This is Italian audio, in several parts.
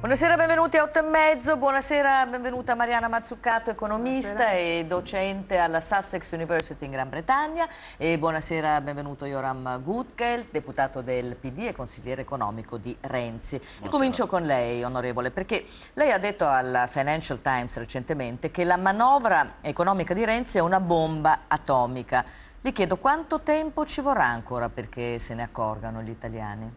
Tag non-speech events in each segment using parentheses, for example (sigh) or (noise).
Buonasera, benvenuti a 8 e mezzo. Buonasera, benvenuta Mariana Mazzuccato, economista buonasera. e docente alla Sussex University in Gran Bretagna. E buonasera, benvenuto Joram Gutkel, deputato del PD e consigliere economico di Renzi. E comincio con lei, onorevole, perché lei ha detto al Financial Times recentemente che la manovra economica di Renzi è una bomba atomica. Le chiedo quanto tempo ci vorrà ancora perché se ne accorgano gli italiani?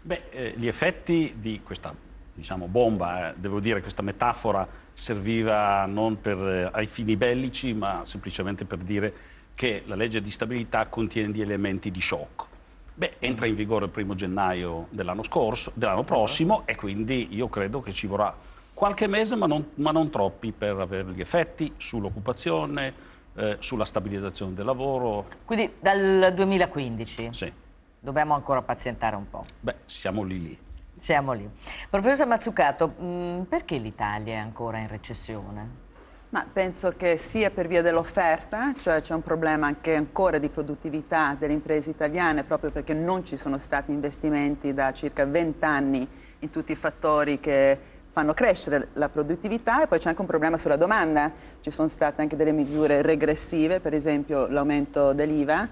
Beh, eh, gli effetti di questa diciamo, bomba. Eh, devo dire che questa metafora serviva non per, eh, ai fini bellici, ma semplicemente per dire che la legge di stabilità contiene gli elementi di shock. Beh, entra in vigore il primo gennaio dell'anno scorso, dell'anno ah. prossimo, e quindi io credo che ci vorrà qualche mese, ma non, ma non troppi, per avere gli effetti sull'occupazione, eh, sulla stabilizzazione del lavoro. Quindi dal 2015? Sì. Dobbiamo ancora pazientare un po'. Beh, siamo lì lì. Siamo lì. Professor Mazzucato, mh, mm, perché l'Italia è ancora in recessione? Ma penso che sia per via dell'offerta, cioè c'è un problema anche ancora di produttività delle imprese italiane proprio perché non ci sono stati investimenti da circa 20 anni in tutti i fattori che fanno crescere la produttività e poi c'è anche un problema sulla domanda, ci sono state anche delle misure regressive, per esempio l'aumento dell'IVA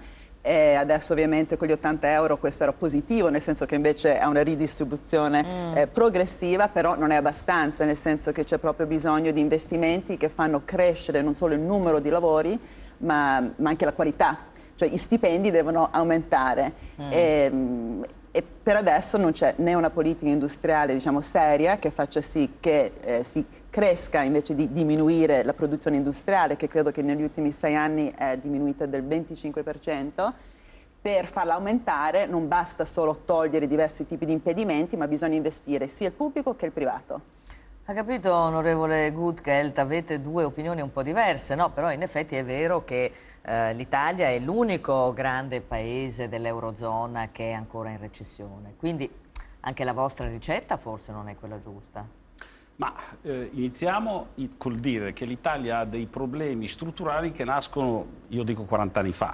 e adesso ovviamente con gli 80 euro questo era positivo, nel senso che invece è una ridistribuzione mm. eh, progressiva, però non è abbastanza, nel senso che c'è proprio bisogno di investimenti che fanno crescere non solo il numero di lavori, ma, ma anche la qualità cioè i stipendi devono aumentare. Mm. E, ehm, e per adesso non c'è né una politica industriale diciamo, seria che faccia sì che eh, si cresca invece di diminuire la produzione industriale, che credo che negli ultimi sei anni è diminuita del 25%. Per farla aumentare non basta solo togliere diversi tipi di impedimenti, ma bisogna investire sia il pubblico che il privato. Ha capito, onorevole Gutgeld, avete due opinioni un po' diverse, no? però in effetti è vero che eh, l'Italia è l'unico grande paese dell'Eurozona che è ancora in recessione, quindi anche la vostra ricetta forse non è quella giusta. Ma eh, iniziamo col dire che l'Italia ha dei problemi strutturali che nascono, io dico, 40 anni fa.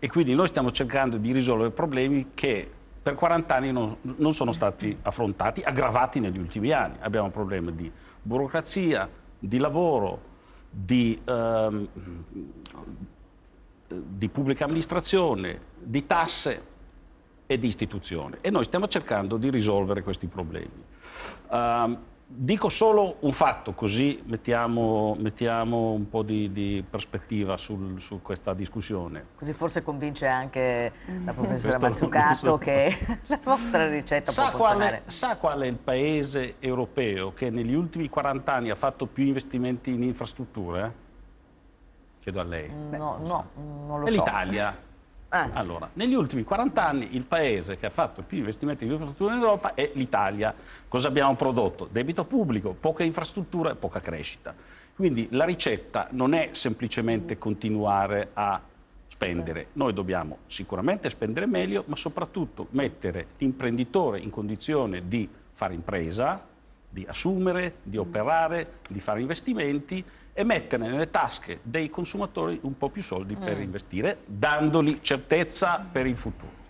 E quindi noi stiamo cercando di risolvere problemi che per 40 anni non, non sono stati affrontati, aggravati negli ultimi anni. Abbiamo problemi di burocrazia, di lavoro, di, ehm, di, pubblica amministrazione, di tasse e di istituzioni. E noi stiamo cercando di risolvere questi problemi. Um, Dico solo un fatto, così mettiamo, mettiamo un po' di, di prospettiva sul, su questa discussione. Così forse convince anche la (laughs) professora Mazzucato so. che (laughs) la vostra ricetta sa può funzionare. sa qual è il paese europeo che negli ultimi 40 anni ha fatto più investimenti in infrastrutture? Chiedo a lei. Mm, no, non no, non lo è so. È l'Italia. (laughs) Eh. Allora, negli ultimi 40 anni il paese che ha fatto più investimenti in infrastrutture in Europa è l'Italia. Cosa abbiamo prodotto? Debito pubblico, poca infrastruttura e poca crescita. Quindi la ricetta non è semplicemente continuare a spendere. Noi dobbiamo sicuramente spendere meglio, ma soprattutto mettere l'imprenditore in condizione di fare impresa, di assumere, di operare, di fare investimenti e mettere nelle tasche dei consumatori un po' più soldi per mm. investire, dandogli certezza per il futuro.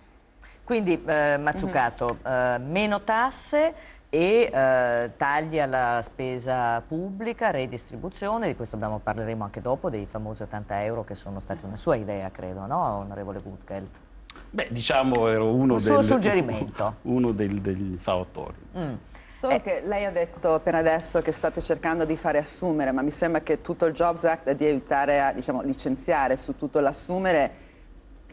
Quindi, eh, Mazzucato, mm. eh, meno tasse e eh, tagli alla spesa pubblica, redistribuzione, di questo abbiamo, parleremo anche dopo, dei famosi 80 euro che sono stati una sua idea, credo, no, onorevole Gutgelt? Beh, diciamo, ero uno, Un del, suo suggerimento. (laughs) uno del, degli fautori. Mm. Solo eh. che lei ha detto appena adesso che state cercando di fare assumere, ma mi sembra che tutto il Jobs Act è di aiutare a diciamo, licenziare su tutto l'assumere.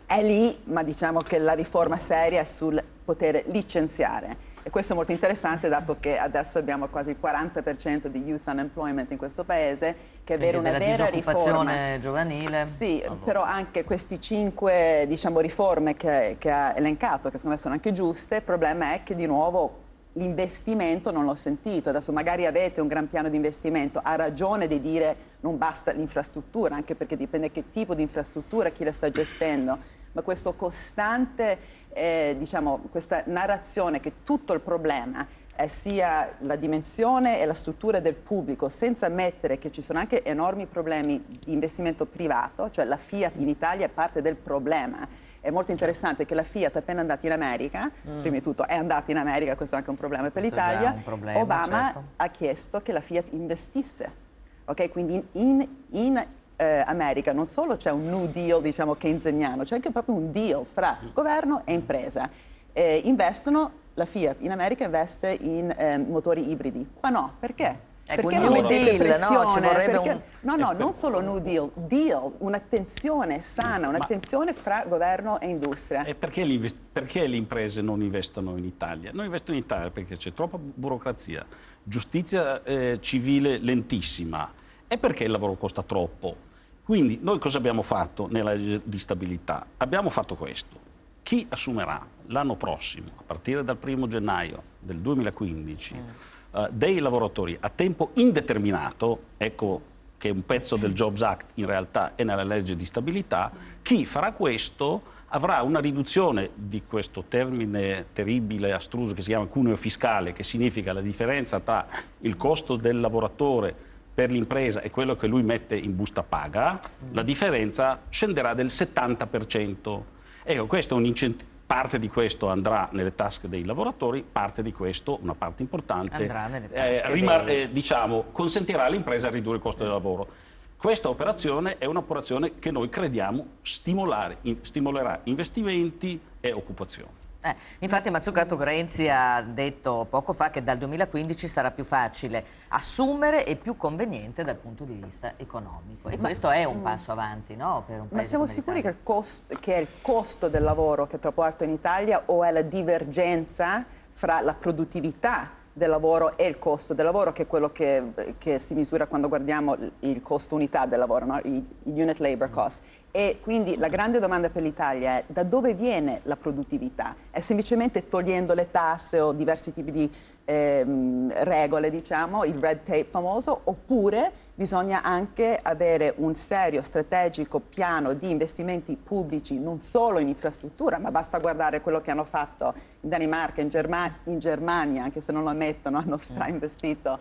È lì, ma diciamo che la riforma seria è sul poter licenziare. E questo è molto interessante dato che adesso abbiamo quasi il 40% di youth unemployment in questo paese, che è avere una vera riforma... giovanile. Sì, allora. Ah, boh. però anche queste cinque diciamo, riforme che, che ha elencato, che secondo me sono anche giuste, il problema è che di nuovo l'investimento non l'ho sentito. Adesso magari avete un gran piano di investimento, ha ragione di dire non basta l'infrastruttura, anche perché dipende che tipo di infrastruttura, chi la sta gestendo, ma questo costante, eh, diciamo, questa narrazione che tutto il problema è sia la dimensione e la struttura del pubblico, senza ammettere che ci sono anche enormi problemi di investimento privato, cioè la Fiat in Italia è parte del problema è molto interessante che la Fiat appena andata in America, mm. prima di tutto è andata in America, questo è anche un problema per l'Italia, Obama certo. ha chiesto che la Fiat investisse. Okay? Quindi in, in, in eh, America non solo c'è un new deal diciamo keynesiano, c'è anche proprio un deal fra governo e impresa. Eh, investono, la Fiat in America investe in eh, motori ibridi, qua no, perché? Ecco, perché non deal, no? Ci vorrebbe perché, un... No, no, eh, non solo new deal, deal, un'attenzione sana, un'attenzione fra governo e industria. E perché, perché, le imprese non investono in Italia? Non investono in Italia perché c'è troppa burocrazia, giustizia eh, civile lentissima e perché il lavoro costa troppo. Quindi noi cosa abbiamo fatto nella legge di stabilità? Abbiamo fatto questo. Chi assumerà l'anno prossimo, a partire dal primo gennaio del 2015, mm eh, dei lavoratori a tempo indeterminato, ecco che un pezzo del Jobs Act in realtà è nella legge di stabilità, chi farà questo avrà una riduzione di questo termine terribile, astruso, che si chiama cuneo fiscale, che significa la differenza tra il costo del lavoratore per l'impresa e quello che lui mette in busta paga, la differenza scenderà del 70%. Ecco, questo è un incentivo parte di questo andrà nelle tasche dei lavoratori, parte di questo, una parte importante, eh, dei... eh, diciamo, consentirà all'impresa di ridurre il costo del lavoro. Questa operazione è un'operazione che noi crediamo stimolare, in, stimolerà investimenti e occupazione. Eh, infatti Mazzucato Grenzi ha detto poco fa che dal 2015 sarà più facile assumere e più conveniente dal punto di vista economico. E ma, questo è un mm. passo avanti no? per un paese Ma siamo sicuri che, costo, che, è il costo del lavoro che è troppo alto in Italia o è la divergenza fra la produttività del lavoro e il costo del lavoro, che è quello che, che si misura quando guardiamo il costo unità del lavoro, no? il unit labor mm. cost. E quindi la grande domanda per l'Italia è da dove viene la produttività? È semplicemente togliendo le tasse o diversi tipi di ehm, regole, diciamo, il red tape famoso, oppure bisogna anche avere un serio, strategico piano di investimenti pubblici non solo in infrastruttura, ma basta guardare quello che hanno fatto in Danimarca, in, Germa in Germania, anche se non lo ammettono, hanno mm. strainvestito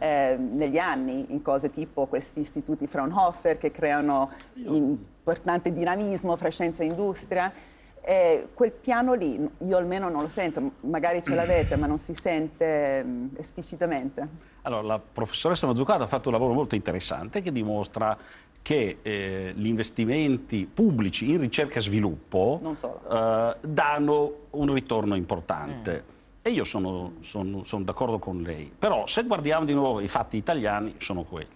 eh, negli anni in cose tipo questi istituti Fraunhofer che creano importante dinamismo fra scienza e industria. Eh, quel piano lì, io almeno non lo sento, magari ce l'avete, ma non si sente mm, esplicitamente. Allora, la professoressa Mazzucato ha fatto un lavoro molto interessante che dimostra che eh, gli investimenti pubblici in ricerca e sviluppo eh, danno un ritorno importante. Mm. E io sono, sono, sono d'accordo con lei, però se guardiamo di nuovo i fatti italiani sono quelli.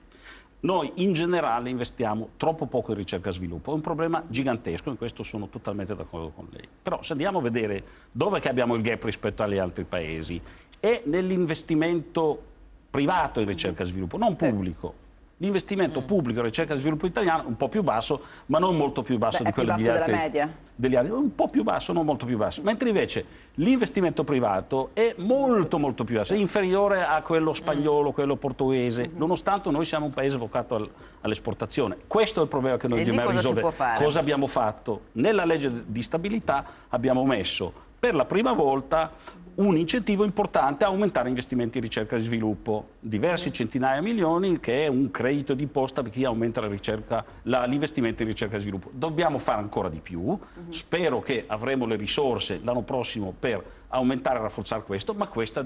Noi in generale investiamo troppo poco in ricerca e sviluppo, è un problema gigantesco, in questo sono totalmente d'accordo con lei. Però se andiamo a vedere dove abbiamo il gap rispetto agli altri paesi, è nell'investimento privato in ricerca e sviluppo, non pubblico. L'investimento mm. pubblico in ricerca e sviluppo italiano è un po' più basso, ma non molto più basso Beh, di quello basso degli, altri, media. degli altri. Un po' più basso, non molto più basso. Mentre invece l'investimento privato è molto molto più basso, è inferiore a quello mm. spagnolo, mm. quello portoghese, mm. nonostante noi siamo un paese vocato al, all'esportazione. Questo è il problema che noi dobbiamo risolvere. Cosa abbiamo fatto? Nella legge di stabilità abbiamo messo per la prima volta un incentivo importante a aumentare investimenti in ricerca e sviluppo, diversi centinaia di milioni che è un credito di posta per chi aumenta l'investimento in ricerca e sviluppo. Dobbiamo fare ancora di più, mhm. spero che avremo le risorse l'anno prossimo per aumentare e rafforzare questo, ma questa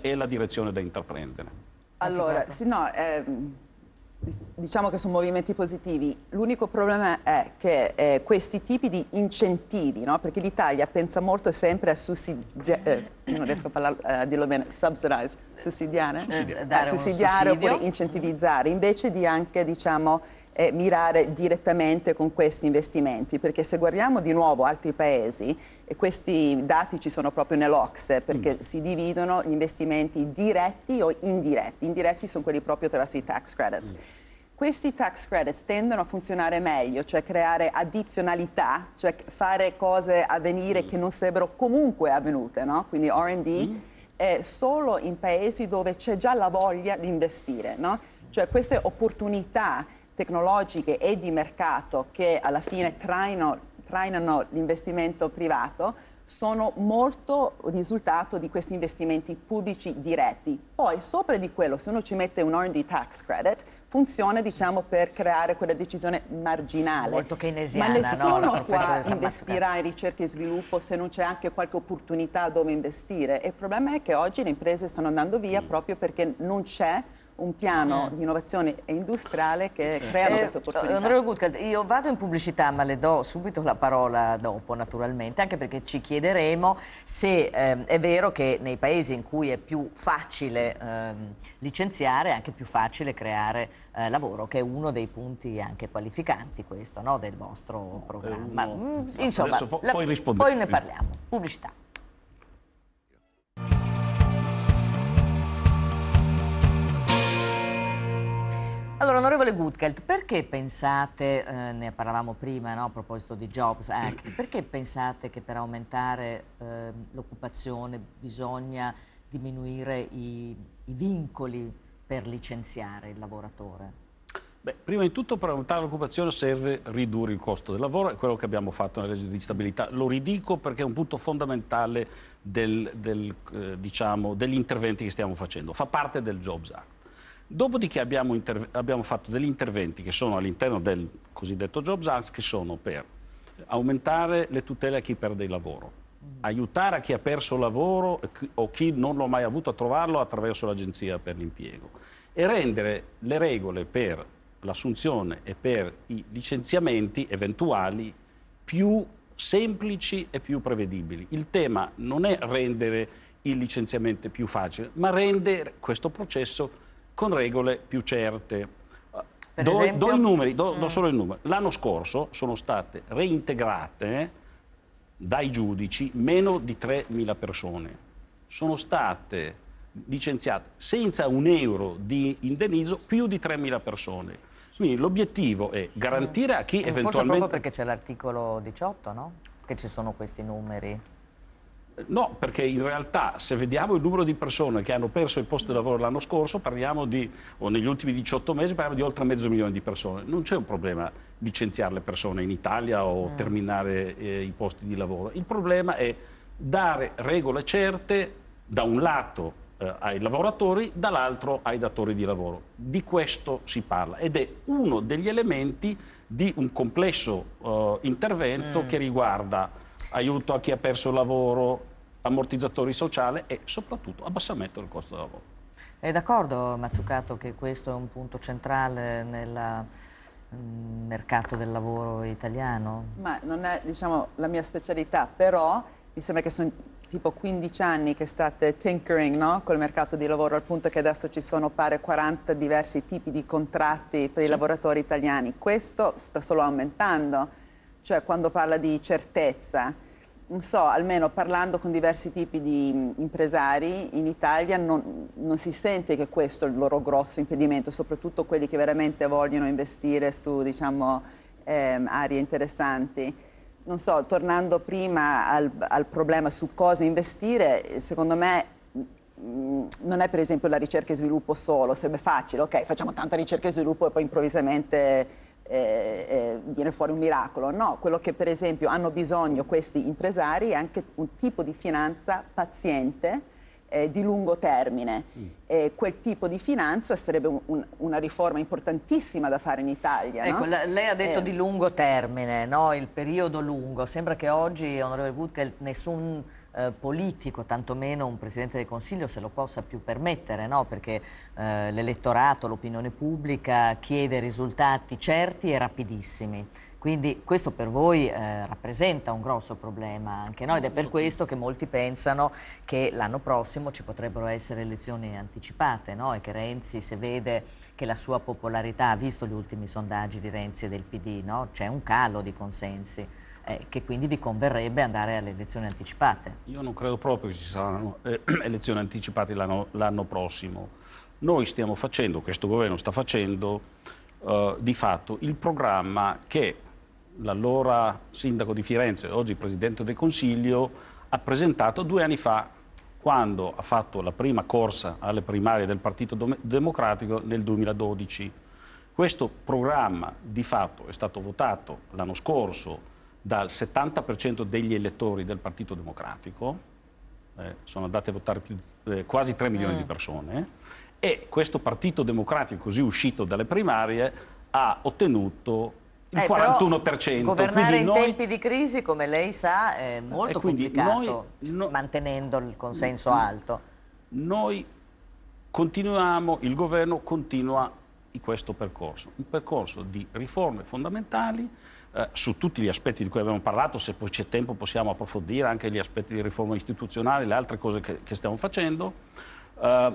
è la direzione da intraprendere. Allora, sì, no, eh diciamo che sono movimenti positivi. L'unico problema è che eh, questi tipi di incentivi, no? perché l'Italia pensa molto sempre a sussidiare, eh, non riesco a, parlare, eh, dirlo bene, subsidiare, sussidiare, sussidiare, eh, sussidiare oppure incentivizzare, invece di anche diciamo, eh, mirare direttamente con questi investimenti, perché se guardiamo di nuovo altri paesi, e questi dati ci sono proprio nell'Ox, perché mm. si dividono gli investimenti diretti o indiretti, indiretti sono quelli proprio attraverso i tax credits. Mm. Questi tax credits tendono a funzionare meglio, cioè creare addizionalità, cioè fare cose avvenire mm. che non sarebbero comunque avvenute, no? quindi RD mm. è solo in paesi dove c'è già la voglia di investire, no? cioè queste opportunità tecnologiche e di mercato che alla fine traino, trainano l'investimento privato sono molto risultato di questi investimenti pubblici diretti. Poi sopra di quello, se uno ci mette un R&D tax credit, funziona diciamo, per creare quella decisione marginale. Molto keynesiana, Ma nessuno no, qua investirà in ricerca e sviluppo se non c'è anche qualche opportunità dove investire. E il problema è che oggi le imprese stanno andando via mm. proprio perché non c'è un piano eh. di innovazione industriale che sì. Certo. creano eh, queste opportunità. Onorevole Gutkel, io vado in pubblicità ma le do subito la parola dopo naturalmente, anche perché ci chiederemo se ehm, è vero che nei paesi in cui è più facile ehm, licenziare è anche più facile creare eh, lavoro, che è uno dei punti anche qualificanti questo, no, del vostro programma. Uno, mm, insomma, la, poi, poi ne parliamo. Pubblicità. Allora, onorevole Gutgeld, perché pensate, eh, ne parlavamo prima no, a proposito di Jobs Act, (clears throat) perché pensate che per aumentare eh, l'occupazione bisogna diminuire i, i, vincoli per licenziare il lavoratore? Beh, prima di tutto per aumentare l'occupazione serve ridurre il costo del lavoro, è quello che abbiamo fatto nella legge di stabilità. Lo ridico perché è un punto fondamentale del, del, eh, diciamo, degli interventi che stiamo facendo, fa parte del Jobs Act. Dopodiché abbiamo, abbiamo, fatto degli interventi che sono all'interno del cosiddetto Jobs Act, che sono per aumentare le tutele a chi perde il lavoro, mm. aiutare a chi ha perso il lavoro o chi non l'ha mai avuto a trovarlo attraverso l'Agenzia per l'impiego e rendere le regole per l'assunzione e per i licenziamenti eventuali più semplici e più prevedibili. Il tema non è rendere il licenziamento più facile, ma rendere questo processo più con regole più certe. Do, do, i numeri, do, do mm. solo il numero. L'anno scorso sono state reintegrate dai giudici meno di 3.000 persone. Sono state licenziate senza un euro di indennizzo più di 3.000 persone. Quindi l'obiettivo è garantire a chi mm. e eventualmente... Forse proprio perché c'è l'articolo 18, no? Che ci sono questi numeri. No, perché in realtà se vediamo il numero di persone che hanno perso il posto di lavoro l'anno scorso, parliamo di, o negli ultimi 18 mesi, parliamo di oltre mezzo milione di persone. Non c'è un problema licenziare le persone in Italia o mm. terminare eh, i posti di lavoro. Il problema è dare regole certe, da un lato eh, ai lavoratori, dall'altro ai datori di lavoro. Di questo si parla ed è uno degli elementi di un complesso eh, intervento mm. che riguarda aiuto a chi ha perso il lavoro, ammortizzatori sociali e soprattutto abbassamento del costo del lavoro. È d'accordo Mazzucato che questo è un punto centrale nel mm, mercato del lavoro italiano? Ma non è diciamo, la mia specialità, però mi sembra che sono tipo 15 anni che state tinkering no? col mercato di lavoro, al punto che adesso ci sono pare 40 diversi tipi di contratti per sì. i lavoratori italiani. Questo sta solo aumentando, cioè quando parla di certezza non so, almeno parlando con diversi tipi di mm, impresari in Italia non, non, si sente che questo è il loro grosso impedimento, soprattutto quelli che veramente vogliono investire su diciamo, ehm, aree interessanti. Non so, tornando prima al, al problema su cosa investire, secondo me mm, non è per esempio la ricerca e sviluppo solo, sarebbe facile, ok, facciamo tanta ricerca e sviluppo e poi improvvisamente eh, eh, viene fuori un miracolo, no, quello che per esempio hanno bisogno questi impresari è anche un tipo di finanza paziente eh, di lungo termine. Mm. Eh, quel tipo di finanza sarebbe un, un, una riforma importantissima da fare in Italia. Ecco, no? lei ha detto eh. di lungo termine, no? il periodo lungo. Sembra che oggi, onorevole Wood, nessun eh, politico, tantomeno un Presidente del Consiglio se lo possa più permettere, no? perché eh, l'elettorato, l'opinione pubblica chiede risultati certi e rapidissimi. Quindi questo per voi eh, rappresenta un grosso problema anche no? ed è per questo che molti pensano che l'anno prossimo ci potrebbero essere elezioni anticipate no? e che Renzi, se vede che la sua popolarità, visto gli ultimi sondaggi di Renzi e del PD, no? c'è un calo di consensi eh, che quindi vi converrebbe andare alle elezioni anticipate. Io non credo proprio che ci saranno eh, (clears throat) elezioni anticipate l'anno prossimo. Noi stiamo facendo, questo governo sta facendo, eh, di fatto il programma che l'allora sindaco di Firenze, oggi presidente del Consiglio, ha presentato due anni fa quando ha fatto la prima corsa alle primarie del Partito Democratico nel 2012. Questo programma di fatto è stato votato l'anno scorso dal 70% degli elettori del Partito Democratico, eh, sono andate a votare più, eh, quasi 3 milioni mm. di persone, e questo Partito Democratico così uscito dalle primarie ha ottenuto il eh, 41%. Governare in noi... tempi di crisi, come lei sa, è eh, molto complicato, noi, no... Cioè, mantenendo il consenso no, mm. alto. Noi continuiamo, il governo continua in questo percorso, un percorso di riforme fondamentali eh, su tutti gli aspetti di cui abbiamo parlato, se poi c'è tempo possiamo approfondire anche gli aspetti di riforma istituzionale, le altre cose che, che stiamo facendo. Eh,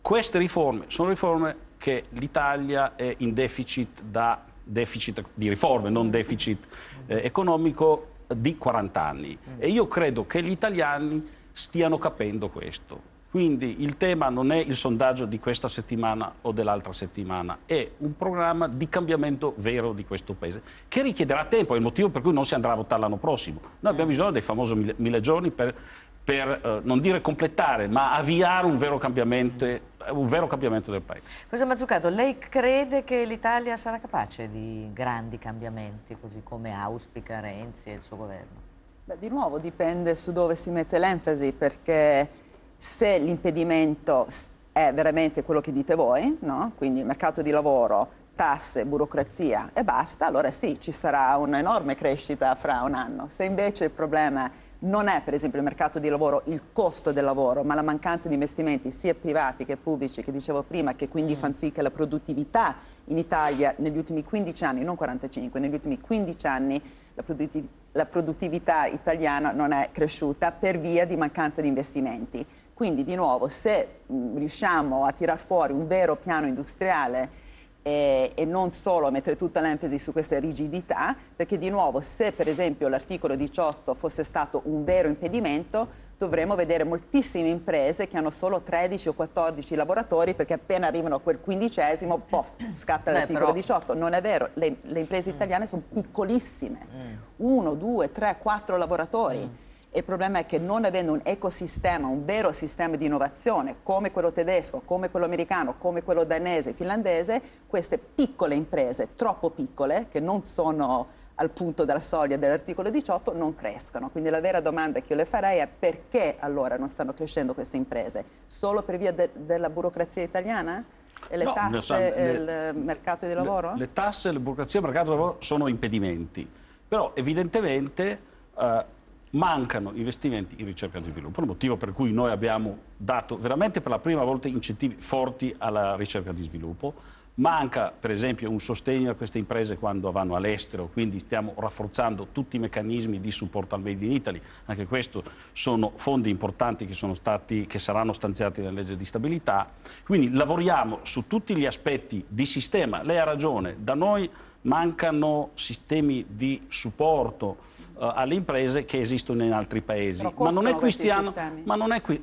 queste riforme sono riforme che l'Italia è in deficit, da, deficit di riforme, non deficit eh, economico, di 40 anni. E io credo che gli italiani stiano capendo questo quindi il tema non è il sondaggio di questa settimana o dell'altra settimana, è un programma di cambiamento vero di questo Paese, che richiederà tempo, è il motivo per cui non si andrà a votare l'anno prossimo. Noi abbiamo eh. bisogno dei famosi mille, mille giorni per, per eh, non dire completare, ma avviare un vero cambiamento, un vero cambiamento del Paese. Professor Mazzucato, lei crede che l'Italia sarà capace di grandi cambiamenti, così come auspica Renzi e il suo governo? Beh, di nuovo dipende su dove si mette l'enfasi, perché se l'impedimento è veramente quello che dite voi, no? quindi mercato di lavoro, tasse, burocrazia e basta, allora sì, ci sarà un'enorme crescita fra un anno. Se invece il problema non è per esempio il mercato di lavoro, il costo del lavoro, ma la mancanza di investimenti sia privati che pubblici, che dicevo prima, che quindi fanno sì che la produttività in Italia negli ultimi 15 anni, non 45, negli ultimi 15 anni la, produttiv la produttività italiana non è cresciuta per via di mancanza di investimenti. Quindi di nuovo se riusciamo a tirar fuori un vero piano industriale eh, e, non solo mettere tutta l'enfasi su queste rigidità, perché di nuovo se per esempio l'articolo 18 fosse stato un vero impedimento, dovremmo vedere moltissime imprese che hanno solo 13 o 14 lavoratori perché appena arrivano a quel quindicesimo, pof, scatta l'articolo 18. Non è vero, le, le imprese mm. italiane sono piccolissime, mm. uno, due, tre, quattro lavoratori. Mm il problema è che non avendo un ecosistema, un vero sistema di innovazione, come quello tedesco, come quello americano, come quello danese, finlandese, queste piccole imprese, troppo piccole, che non sono al punto della soglia dell'articolo 18 non crescono. Quindi la vera domanda che io le farei è perché allora non stanno crescendo queste imprese? Solo per via de della burocrazia italiana? E le no, tasse e le, il mercato di lavoro? Le, le tasse, la burocrazia e il mercato di lavoro sono impedimenti. Però evidentemente eh, mancano investimenti in ricerca e sviluppo, il motivo per cui noi abbiamo dato veramente per la prima volta incentivi forti alla ricerca di sviluppo, manca per esempio un sostegno a queste imprese quando vanno all'estero, quindi stiamo rafforzando tutti i meccanismi di supporto al Made in Italy, anche questo sono fondi importanti che, stati, che saranno stanziati nella legge di stabilità, quindi lavoriamo su tutti gli aspetti di sistema, lei ha ragione, da noi mancano sistemi di supporto uh, alle imprese che esistono in altri paesi. Ma non, ma non è,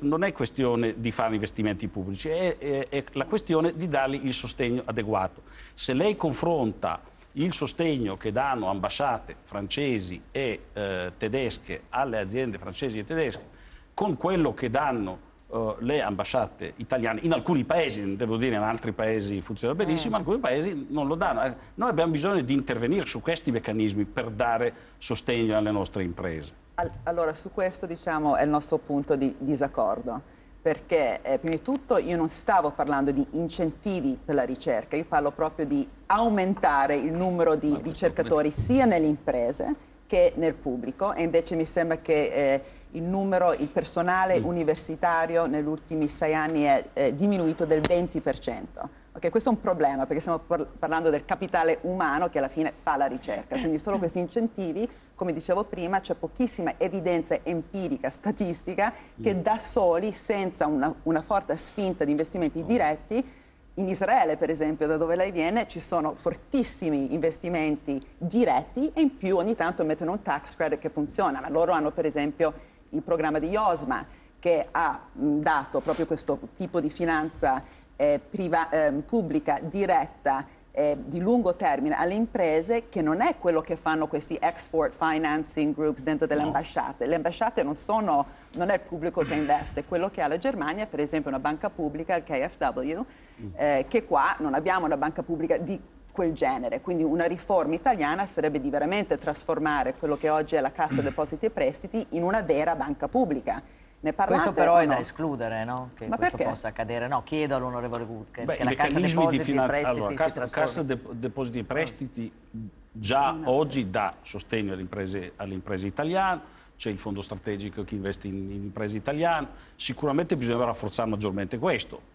non è, questione di fare investimenti pubblici, è, è, è la questione di dargli il sostegno adeguato. Se lei confronta il sostegno che danno ambasciate francesi e eh, tedesche alle aziende francesi e tedesche con quello che danno eh, le ambasciate italiane in alcuni paesi, devo dire in altri paesi funziona eh. benissimo, eh. alcuni paesi non lo danno. Eh, noi abbiamo bisogno di intervenire su questi meccanismi per dare sostegno alle nostre imprese. allora, su questo diciamo è il nostro punto di disaccordo, perché eh, prima di tutto io non stavo parlando di incentivi per la ricerca, io parlo proprio di aumentare il numero di ricercatori sia nelle imprese che nel pubblico e invece mi sembra che... Eh, il numero, il personale mm. universitario negli ultimi sei anni è, è diminuito del 20%. Okay, questo è un problema perché stiamo par parlando del capitale umano che alla fine fa la ricerca, quindi solo questi incentivi, come dicevo prima, c'è pochissima evidenza empirica, statistica, che mm. da soli, senza una, una forte spinta di investimenti mm. diretti, in Israele, per esempio, da dove lei viene, ci sono fortissimi investimenti diretti e in più ogni tanto mettono un tax credit che funziona, ma loro hanno per esempio il programma di IOSMA che ha dato proprio questo tipo di finanza eh, priva, eh, pubblica diretta eh, di lungo termine alle imprese che non è quello che fanno questi export financing groups dentro delle no. ambasciate. Le ambasciate non sono, non è il pubblico che investe, quello che ha la Germania per esempio una banca pubblica, il KfW, mm. eh, che qua non abbiamo una banca pubblica di quel genere. Quindi una riforma italiana sarebbe di veramente trasformare quello che oggi è la Cassa mm. Depositi e Prestiti in una vera banca pubblica. Questo però no? è da escludere, no? Che Ma questo perché? possa accadere. No, chiedo all'onorevole Gut che, Beh, che la Cassa Depositi fina... e Prestiti allora, cassa, cassa de Depositi e Prestiti già no, oggi dà sostegno alle imprese, all imprese italiane c'è il fondo strategico che investe in, in imprese italiane, sicuramente bisognerà rafforzare maggiormente questo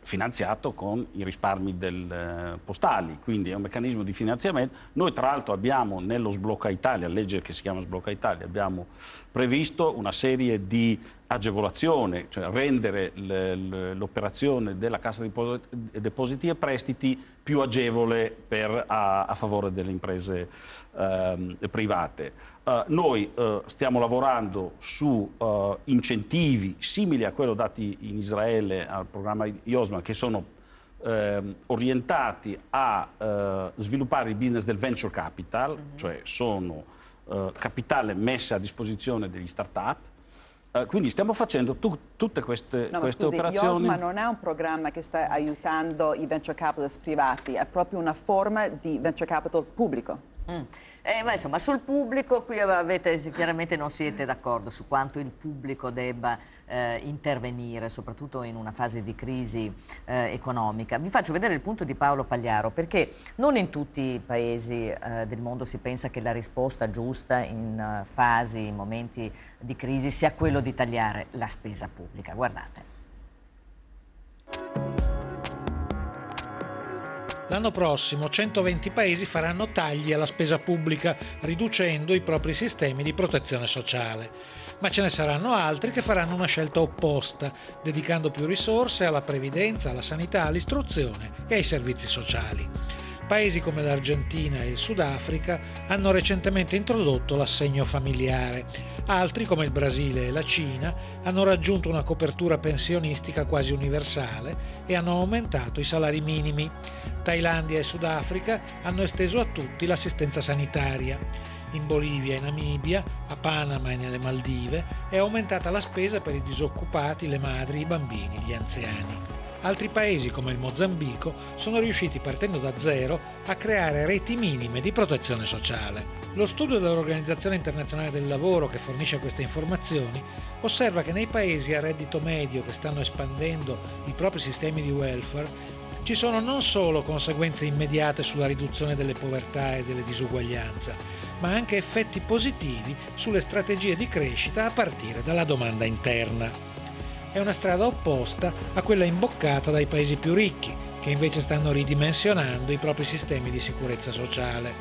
finanziato con i risparmi del, eh, postali, quindi è un meccanismo di finanziamento. Noi tra l'altro abbiamo nello Sblocca Italia, legge che si chiama Sblocca Italia, abbiamo previsto una serie di agevolazioni, cioè rendere l'operazione della Cassa Depositi e Prestiti più agevole per, a, a, favore delle imprese eh, private. Eh, noi eh, stiamo lavorando su eh, incentivi simili a quello dati in Israele al programma Osman che sono eh, orientati a eh, sviluppare il business del venture capital, uh mhm. -huh. cioè sono eh, capitale messo a disposizione degli start-up. Eh, quindi stiamo facendo tu, tutte queste, no, queste scusi, operazioni. Ma non è un programma che sta aiutando i venture capitalist privati, è proprio una forma di venture capital pubblico. Mm. Eh, ma insomma, sul pubblico qui avete, chiaramente non siete d'accordo su quanto il pubblico debba eh, intervenire, soprattutto in una fase di crisi eh, economica. Vi faccio vedere il punto di Paolo Pagliaro, perché non in tutti i paesi eh, del mondo si pensa che la risposta giusta in uh, fasi, in momenti di crisi, sia quello di tagliare la spesa pubblica. Guardate. L'anno prossimo 120 paesi faranno tagli alla spesa pubblica riducendo i propri sistemi di protezione sociale, ma ce ne saranno altri che faranno una scelta opposta, dedicando più risorse alla previdenza, alla sanità, all'istruzione e ai servizi sociali. Paesi come l'Argentina e il Sudafrica hanno recentemente introdotto l'assegno familiare. Altri, come il Brasile e la Cina, hanno raggiunto una copertura pensionistica quasi universale e hanno aumentato i salari minimi. Thailandia e Sudafrica hanno esteso a tutti l'assistenza sanitaria. In Bolivia e Namibia, a Panama e nelle Maldive è aumentata la spesa per i disoccupati, le madri, i bambini, gli anziani altri paesi come il Mozambico sono riusciti partendo da zero a creare reti minime di protezione sociale. Lo studio dell'Organizzazione Internazionale del Lavoro che fornisce queste informazioni osserva che nei paesi a reddito medio che stanno espandendo i propri sistemi di welfare ci sono non solo conseguenze immediate sulla riduzione delle povertà e delle disuguaglianze, ma anche effetti positivi sulle strategie di crescita a partire dalla domanda interna è una strada opposta a quella imboccata dai paesi più ricchi, che invece stanno ridimensionando i propri sistemi di sicurezza sociale.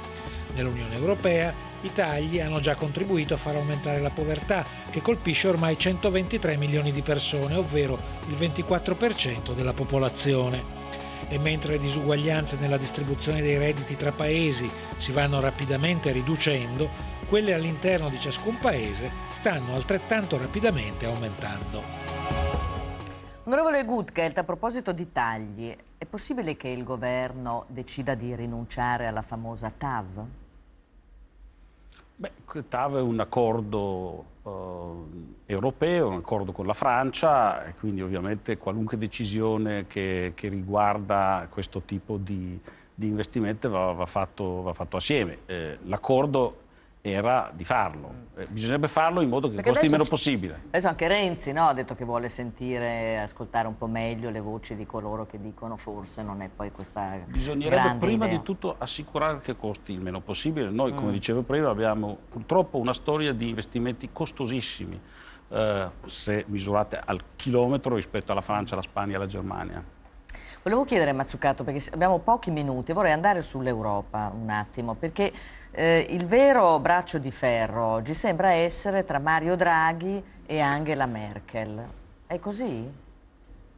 Nell'Unione Europea i tagli hanno già contribuito a far aumentare la povertà, che colpisce ormai 123 milioni di persone, ovvero il 24% della popolazione. E mentre le disuguaglianze nella distribuzione dei redditi tra paesi si vanno rapidamente riducendo, quelle all'interno di ciascun paese stanno altrettanto rapidamente aumentando. Onorevole Gutgeld, a proposito di tagli, è possibile che il governo decida di rinunciare alla famosa TAV? Beh, TAV è un accordo eh, europeo, un accordo con la Francia e quindi ovviamente qualunque decisione che, che riguarda questo tipo di, di investimento va, va, fatto, va, fatto, assieme. Eh, l'accordo era di farlo. Mm. Eh, bisognerebbe farlo in modo che Perché costi meno possibile. Adesso anche Renzi no? ha detto che vuole sentire, ascoltare un po' meglio le voci di coloro che dicono forse non è poi questa Bisognerebbe prima idea. di tutto assicurare che costi il meno possibile. Noi, mm. come dicevo prima, abbiamo purtroppo una storia di investimenti costosissimi, eh, se misurate al chilometro rispetto alla Francia, alla Spagna e alla Germania. Volevo chiedere a Mazzucato, perché abbiamo pochi minuti, vorrei andare sull'Europa un attimo, perché eh, il vero braccio di ferro oggi sembra essere tra Mario Draghi e Angela Merkel. È così?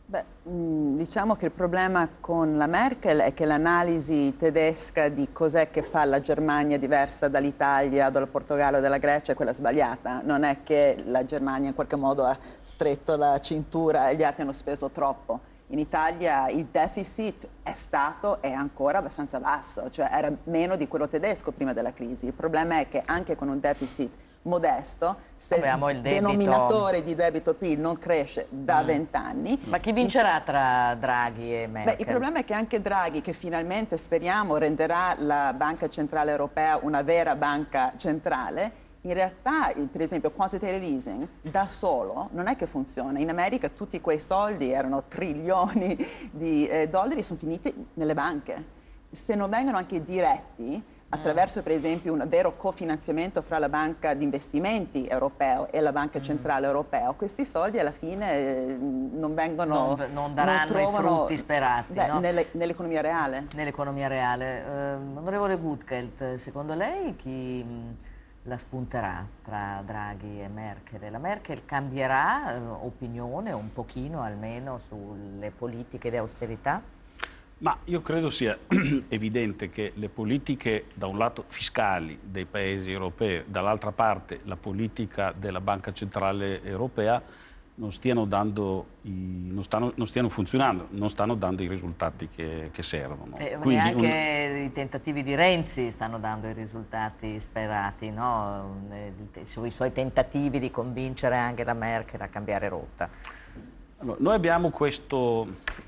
Beh, mm, diciamo che il problema con la Merkel è che l'analisi tedesca di cos'è che fa la Germania diversa dall'Italia, dal Portogallo, dalla Grecia è quella sbagliata. Non è che la Germania in qualche modo ha stretto la cintura e gli altri hanno speso troppo in Italia il deficit è stato e ancora abbastanza basso, cioè era meno di quello tedesco prima della crisi. Il problema è che anche con un deficit modesto, se Vabbè, il, il denominatore di debito PIL non cresce da mm. vent'anni. Mm. Ma chi vincerà tra Draghi e Merkel? Beh, il problema è che anche Draghi, che finalmente speriamo renderà la Banca Centrale Europea una vera banca centrale, in realtà, per esempio, quantitative easing da solo non è che funziona. In America tutti quei soldi erano trilioni (laughs) di eh, dollari sono finiti nelle banche. Se non vengono anche diretti attraverso per esempio un vero cofinanziamento fra la banca di investimenti europeo e la banca mm-hmm. centrale europea, questi soldi alla fine eh, non vengono... Non, non daranno non trovano, i frutti sperati. Beh, no? nell'economia reale. Nell'economia reale. Eh, onorevole Gutkelt, secondo lei chi la spunterà tra Draghi e Merkel. La Merkel cambierà eh, opinione un pochino almeno sulle politiche di austerità? Ma io credo sia (clears throat) evidente che le politiche, da un lato fiscali dei paesi europei, dall'altra parte la politica della Banca Centrale Europea, non stiano, dando i, non, stanno, non stiano, funzionando, non stanno dando i risultati che, che servono. Eh, Quindi anche un... i tentativi di Renzi stanno dando i risultati sperati, no? Eh, sui suoi tentativi di convincere anche la Merkel a cambiare rotta. Allora, noi abbiamo questo,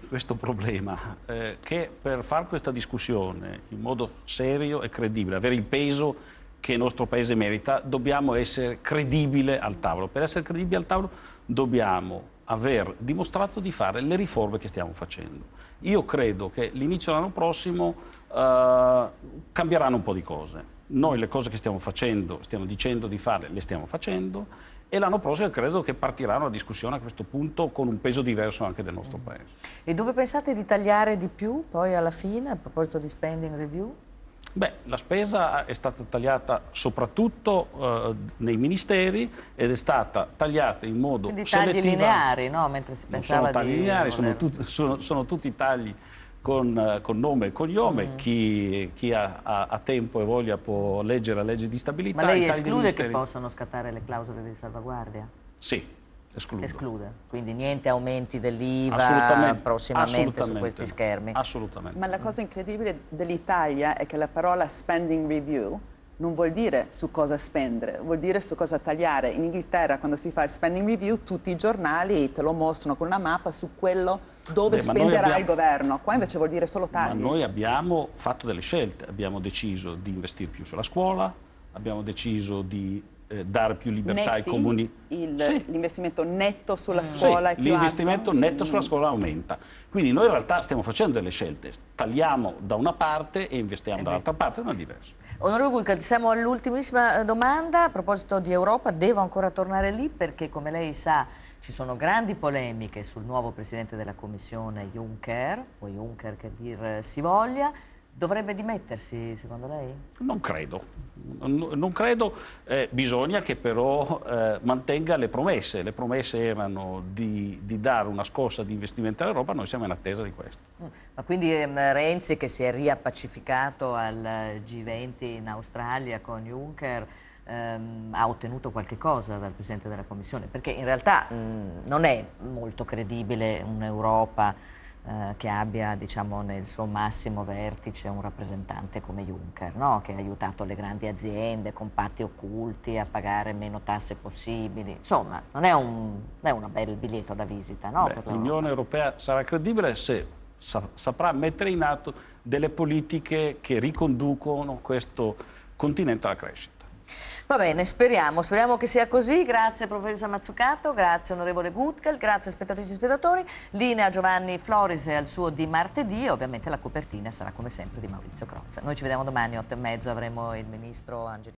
questo problema eh, che per fare questa discussione in modo serio e credibile, avere il peso che il nostro Paese merita, dobbiamo essere credibili al tavolo. Per essere credibili al tavolo dobbiamo aver dimostrato di fare le riforme che stiamo facendo. Io credo che l'inizio dell'anno prossimo eh, cambieranno un po' di cose. Noi le cose che stiamo facendo, stiamo dicendo di fare, le stiamo facendo e l'anno prossimo credo che partirà una discussione a questo punto con un peso diverso anche del nostro mm. Paese. E dove pensate di tagliare di più poi alla fine a proposito di spending review? Beh, la spesa è stata tagliata soprattutto eh, nei ministeri ed è stata tagliata in modo Quindi selettivo. tagli lineari, no? Mentre si pensava non sono tagli lineari, sono, tut sono, sono, tutti tagli con, con nome e cognome. Mm. Chi, chi ha, ha, ha, tempo e voglia può leggere la legge di stabilità. Ma lei esclude che possano scattare le clausole di salvaguardia? Sì, Escludo. Esclude, quindi niente aumenti dell'IVA prossimamente su questi schermi. Assolutamente. Ma la cosa incredibile dell'Italia è che la parola spending review non vuol dire su cosa spendere, vuol dire su cosa tagliare. In Inghilterra quando si fa il spending review tutti i giornali te lo mostrano con una mappa su quello dove Beh, spenderà abbiamo... il governo, qua invece vuol dire solo tagli. Ma noi abbiamo fatto delle scelte, abbiamo deciso di investire più sulla scuola, abbiamo deciso di eh, dare più libertà Netti ai comuni. L'investimento sì. netto sulla scuola sì, L'investimento netto sulla mm. scuola aumenta. Quindi noi in realtà stiamo facendo delle scelte, tagliamo da una parte e investiamo eh dall'altra parte, non è diverso. Onorevole Gunca, siamo all'ultimissima eh, domanda a proposito di Europa, devo ancora tornare lì perché come lei sa ci sono grandi polemiche sul nuovo Presidente della Commissione Juncker, o Juncker che dir si voglia, Dovrebbe dimettersi, secondo lei? Non credo, non, non credo. Eh, bisogna che però eh, mantenga le promesse. Le promesse erano di, di dare una scossa di investimento all'Europa, noi siamo in attesa di questo. Mm. Ma quindi ehm, Renzi che si è riappacificato al eh, G20 in Australia con Juncker, ehm, ha ottenuto qualche cosa dal Presidente della Commissione? Perché in realtà mh, mm, non è molto credibile un'Europa eh, che abbia diciamo, nel suo massimo vertice un rappresentante come Juncker, no? che ha aiutato le grandi aziende con patti occulti a pagare meno tasse possibili. Insomma, non è un, è un bel biglietto da visita. No? L'Unione Europea sarà credibile se sa saprà mettere in atto delle politiche che riconducono questo continente alla crescita. Va bene, speriamo, speriamo che sia così. Grazie professoressa Mazzucato, grazie onorevole Gutkel, grazie spettatrici e spettatori. Linea Giovanni Floris e al suo di martedì ovviamente la copertina sarà come sempre di Maurizio Crozza. Noi ci vediamo domani alle 8 e mezzo, avremo il ministro Angelino.